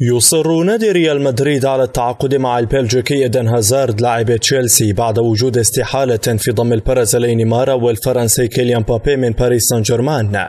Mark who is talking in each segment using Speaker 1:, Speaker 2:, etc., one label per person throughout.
Speaker 1: يصر نادي ريال مدريد على التعاقد مع البلجيكي ايدن هازارد لاعب تشيلسي بعد وجود استحالة في ضم البرازيلي نيمار والفرنسي كيليان بابي من باريس سان جيرمان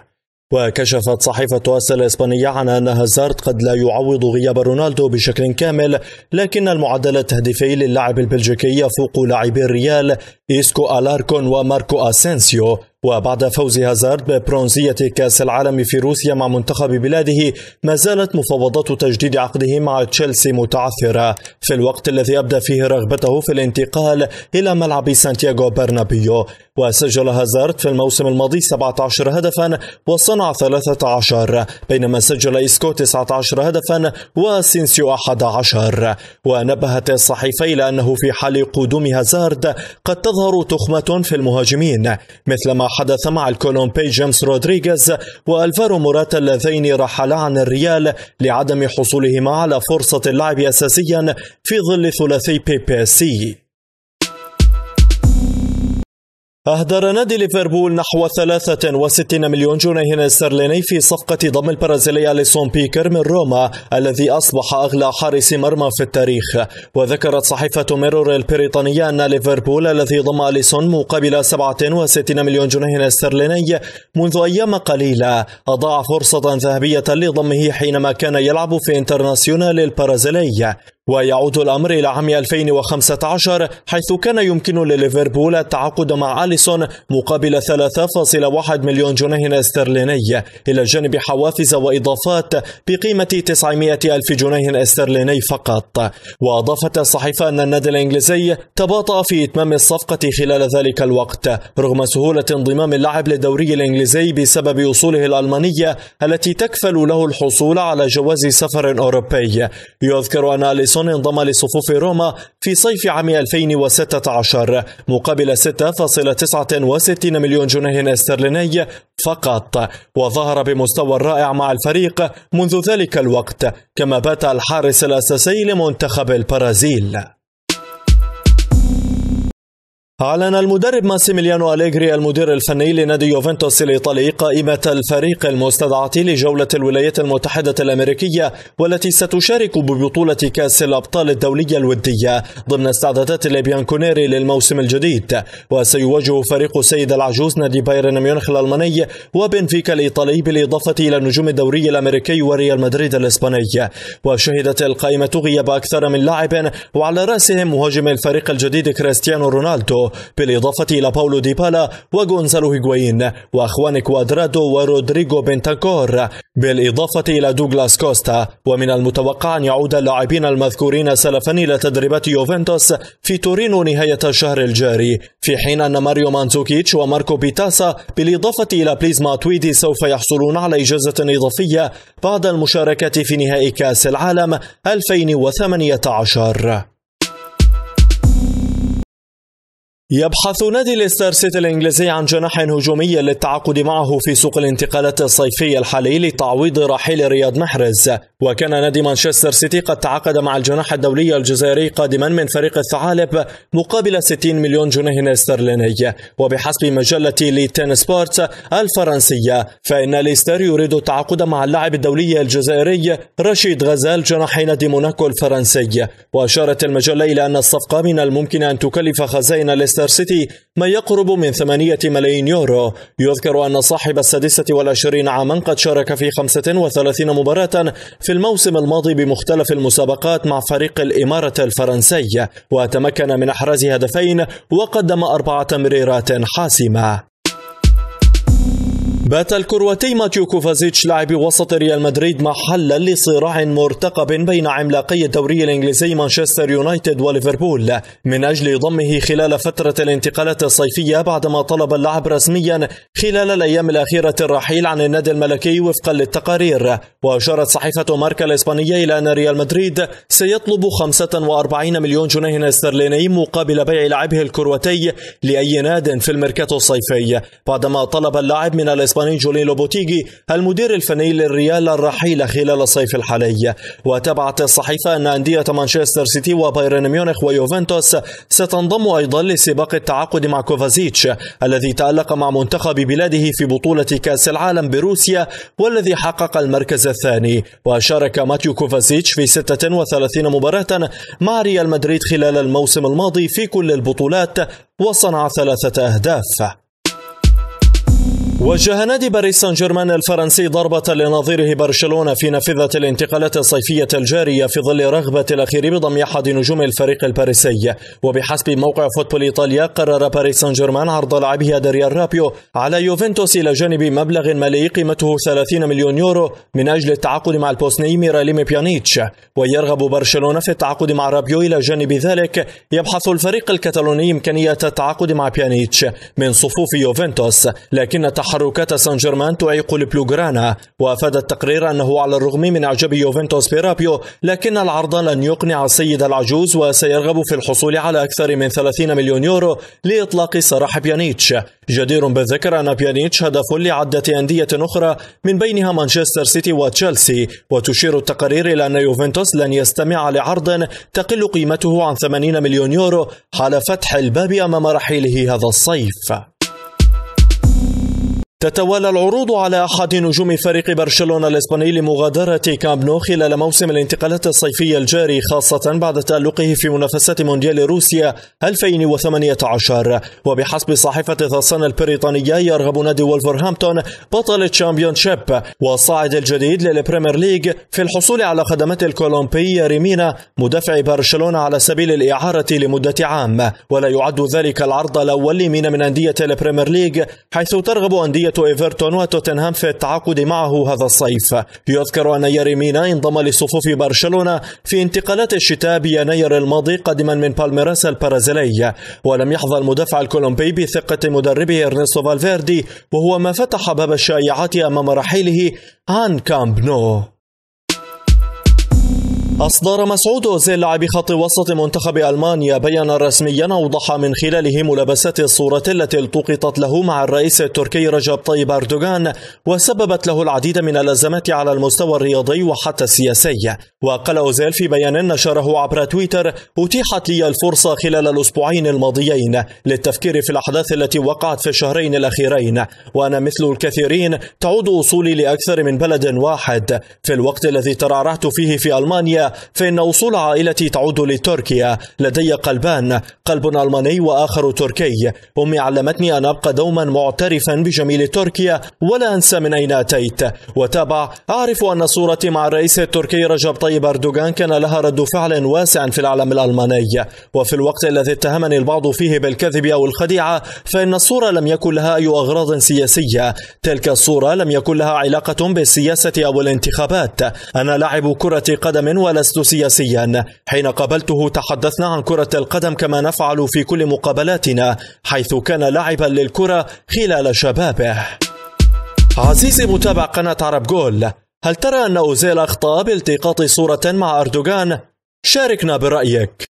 Speaker 1: وكشفت صحيفة أس الإسبانية عن أن هازارد قد لا يعوض غياب رونالدو بشكل كامل لكن المعدل التهديفي للاعب البلجيكي يفوق لاعبي الريال إيسكو ألاركون وماركو أسينسيو وبعد فوز هازارد ببرونزية كأس العالم في روسيا مع منتخب بلاده ما زالت مفاوضات تجديد عقده مع تشيلسي متعثرة في الوقت الذي أبدى فيه رغبته في الانتقال إلى ملعب سانتياغو برنابيو وسجل هازارد في الموسم الماضي 17 هدفا وصنع 13 بينما سجل إسكو 19 هدفا وسينسيو 11 ونبهت الصحيفة إلى أنه في حال قدوم هازارد قد تظهر تخمة في المهاجمين مثلما حدث مع الكولومبي جيمس رودريغيز والفارو موراتا اللذين رحلا عن الريال لعدم حصولهما على فرصة اللعب أساسيا في ظل ثلاثي بي بي سي أهدر نادي ليفربول نحو 63 مليون جنيه استرليني في صفقة ضم البرازيلي أليسون بيكر من روما الذي أصبح أغلى حارس مرمى في التاريخ وذكرت صحيفة ميرور البريطانية أن ليفربول الذي ضم أليسون مقابل 67 مليون جنيه استرليني منذ أيام قليلة أضاع فرصة ذهبية لضمه حينما كان يلعب في انترناسيونال البرازيلي ويعود الأمر إلى عام 2015 حيث كان يمكن لليفربول التعاقد مع أليسون مقابل 3.1 مليون جنيه استرليني إلى جانب حوافز وإضافات بقيمة 900 ألف جنيه استرليني فقط وأضافت الصحيفة أن النادي الإنجليزي تباطأ في إتمام الصفقة خلال ذلك الوقت رغم سهولة انضمام اللاعب للدوري الإنجليزي بسبب وصوله الألمانية التي تكفل له الحصول على جواز سفر أوروبي يذكر أن أليسون ناقص انضم لصفوف روما في صيف عام 2016 مقابل 6.69 مليون جنيه استرليني فقط وظهر بمستوى رائع مع الفريق منذ ذلك الوقت كما بات الحارس الأساسي لمنتخب البرازيل أعلن المدرب ماسيميليانو أليغري المدير الفني لنادي يوفنتوس الإيطالي قائمة الفريق المستدعى لجولة الولايات المتحدة الأمريكية والتي ستشارك ببطولة كأس الأبطال الدولية الودية ضمن استعدادات البيانكونيري للموسم الجديد وسيواجه فريق سيد العجوز نادي بايرن ميونخ الألماني وبنفيكا الإيطالي بالإضافة إلى نجوم الدوري الأمريكي وريال مدريد الإسباني وشهدت القائمة غياب أكثر من لاعب وعلى رأسهم مهاجم الفريق الجديد كريستيانو رونالدو بالإضافة إلى باولو ديبالا وغونزالو هيغوين وأخوان كوادرادو ورودريغو بنتاكور بالإضافة إلى دوغلاس كوستا ومن المتوقع أن يعود اللاعبين المذكورين سلفا إلى تدريبات يوفنتوس في تورينو نهاية الشهر الجاري في حين أن ماريو مانزوكيتش وماركو بيتاسا بالإضافة إلى بليزما تويدي سوف يحصلون على إجازة إضافية بعد المشاركة في نهائي كأس العالم 2018 يبحث نادي ليستر سيتي الإنجليزي عن جناح هجومي للتعاقد معه في سوق الانتقالات الصيفي الحالي لتعويض رحيل رياض محرز وكان نادي مانشستر سيتي قد تعاقد مع الجناح الدولي الجزائري قادما من فريق الثعالب مقابل 60 مليون جنيه استرليني وبحسب مجلة ليتين سبورت الفرنسية فإن ليستر يريد التعاقد مع اللاعب الدولي الجزائري رشيد غزال جناح نادي موناكو الفرنسي وأشارت المجلة إلى أن الصفقة من الممكن أن تكلف خزائن ليستر مانشستر سيتي ما يقرب من 8 ملايين يورو يذكر أن صاحب السادسة والعشرين عاما قد شارك في 35 مباراة في الموسم الماضي بمختلف المسابقات مع فريق الإمارة الفرنسي وتمكن من إحراز هدفين وقدم أربع تمريرات حاسمة بات الكرواتي ماتيو كوفازيتش لاعب وسط ريال مدريد محلا لصراع مرتقب بين عملاقي الدوري الانجليزي مانشستر يونايتد وليفربول من اجل ضمه خلال فتره الانتقالات الصيفيه بعدما طلب اللاعب رسميا خلال الايام الاخيره الرحيل عن النادي الملكي وفقا للتقارير واشارت صحيفه ماركا الاسبانيه الى ان ريال مدريد سيطلب 45 مليون جنيه استرليني مقابل بيع لاعبه الكرواتي لاي ناد في الميركاتو الصيفي بعدما طلب اللاعب من الاسبانيه الإسباني جولين لوبوتيغي المدير الفني للريال الرحيل خلال الصيف الحالي وتابعت الصحيفة أن أندية مانشستر سيتي وبايرن ميونخ ويوفنتوس ستنضم أيضا لسباق التعاقد مع كوفازيتش الذي تألق مع منتخب بلاده في بطولة كأس العالم بروسيا والذي حقق المركز الثاني وشارك ماتيو كوفازيتش في 36 مباراة مع ريال مدريد خلال الموسم الماضي في كل البطولات وصنع ثلاثة أهداف وجه نادي باريس سان جيرمان الفرنسي ضربة لنظيره برشلونة في نافذة الانتقالات الصيفية الجارية في ظل رغبة الأخير بضم أحد نجوم الفريق الباريسي وبحسب موقع فوتبول إيطاليا قرر باريس سان جيرمان عرض لاعبه أدريان رابيو على يوفنتوس إلى جانب مبلغ مالي قيمته 30 مليون يورو من أجل التعاقد مع البوسني ميراليم بيانيتش ويرغب برشلونة في التعاقد مع رابيو إلى جانب ذلك يبحث الفريق الكتالوني إمكانية التعاقد مع بيانيتش من صفوف يوفنتوس لكن تحركات سان جيرمان تعيق البلوغرانا وافاد التقرير انه على الرغم من اعجاب يوفنتوس بيرابيو لكن العرض لن يقنع السيد العجوز وسيرغب في الحصول على اكثر من 30 مليون يورو لاطلاق سراح بيانيتش جدير بالذكر ان بيانيتش هدف لعده انديه اخرى من بينها مانشستر سيتي وتشيلسي وتشير التقارير الى ان يوفنتوس لن يستمع لعرض تقل قيمته عن 80 مليون يورو حال فتح الباب امام رحيله هذا الصيف تتوالى العروض على أحد نجوم فريق برشلونة الإسباني لمغادرة كامب نو خلال موسم الانتقالات الصيفية الجاري خاصة بعد تألقه في منافسات مونديال روسيا 2018 وبحسب صحيفة ذا البريطانية يرغب نادي ولفرهامبتون بطل الشامبيون شيب والصاعد الجديد للبريمير ليج في الحصول على خدمات الكولومبي ريمينا مدافع برشلونة على سبيل الإعارة لمدة عام ولا يعد ذلك العرض الأول لمينا من أندية البريمير ليج حيث ترغب أندية أندية إيفرتون وتوتنهام في التعاقد معه هذا الصيف يذكر أن يريمينا انضم لصفوف برشلونة في انتقالات الشتاء بيناير الماضي قادما من بالميراس البرازيلي ولم يحظى المدافع الكولومبي بثقة مدربه إرنستو فالفيردي وهو ما فتح باب الشائعات أمام رحيله عن كامب نو أصدر مسعود أوزيل لاعب خط وسط منتخب ألمانيا بيانا رسميا أوضح من خلاله ملابسات الصورة التي التقطت له مع الرئيس التركي رجب طيب أردوغان وسببت له العديد من الأزمات على المستوى الرياضي وحتى السياسي وقال أوزيل في بيان نشره عبر تويتر أتيحت لي الفرصة خلال الأسبوعين الماضيين للتفكير في الأحداث التي وقعت في الشهرين الأخيرين وأنا مثل الكثيرين تعود أصولي لأكثر من بلد واحد في الوقت الذي ترعرعت فيه في ألمانيا فإن وصول عائلتي تعود لتركيا لدي قلبان قلب ألماني وآخر تركي أمي علمتني أن أبقى دوما معترفا بجميل تركيا ولا أنسى من أين أتيت وتابع أعرف أن صورتي مع الرئيس التركي رجب طيب أردوغان كان لها رد فعل واسع في العالم الألماني وفي الوقت الذي اتهمني البعض فيه بالكذب أو الخديعة فإن الصورة لم يكن لها أي أغراض سياسية تلك الصورة لم يكن لها علاقة بالسياسة أو الانتخابات أنا لاعب كرة قدم ولا لست سياسيا حين قابلته تحدثنا عن كرة القدم كما نفعل في كل مقابلاتنا حيث كان لاعبا للكرة خلال شبابه عزيزي متابع قناة عرب جول هل ترى أن أوزيل أخطأ بالتقاط صورة مع أردوغان؟ شاركنا برأيك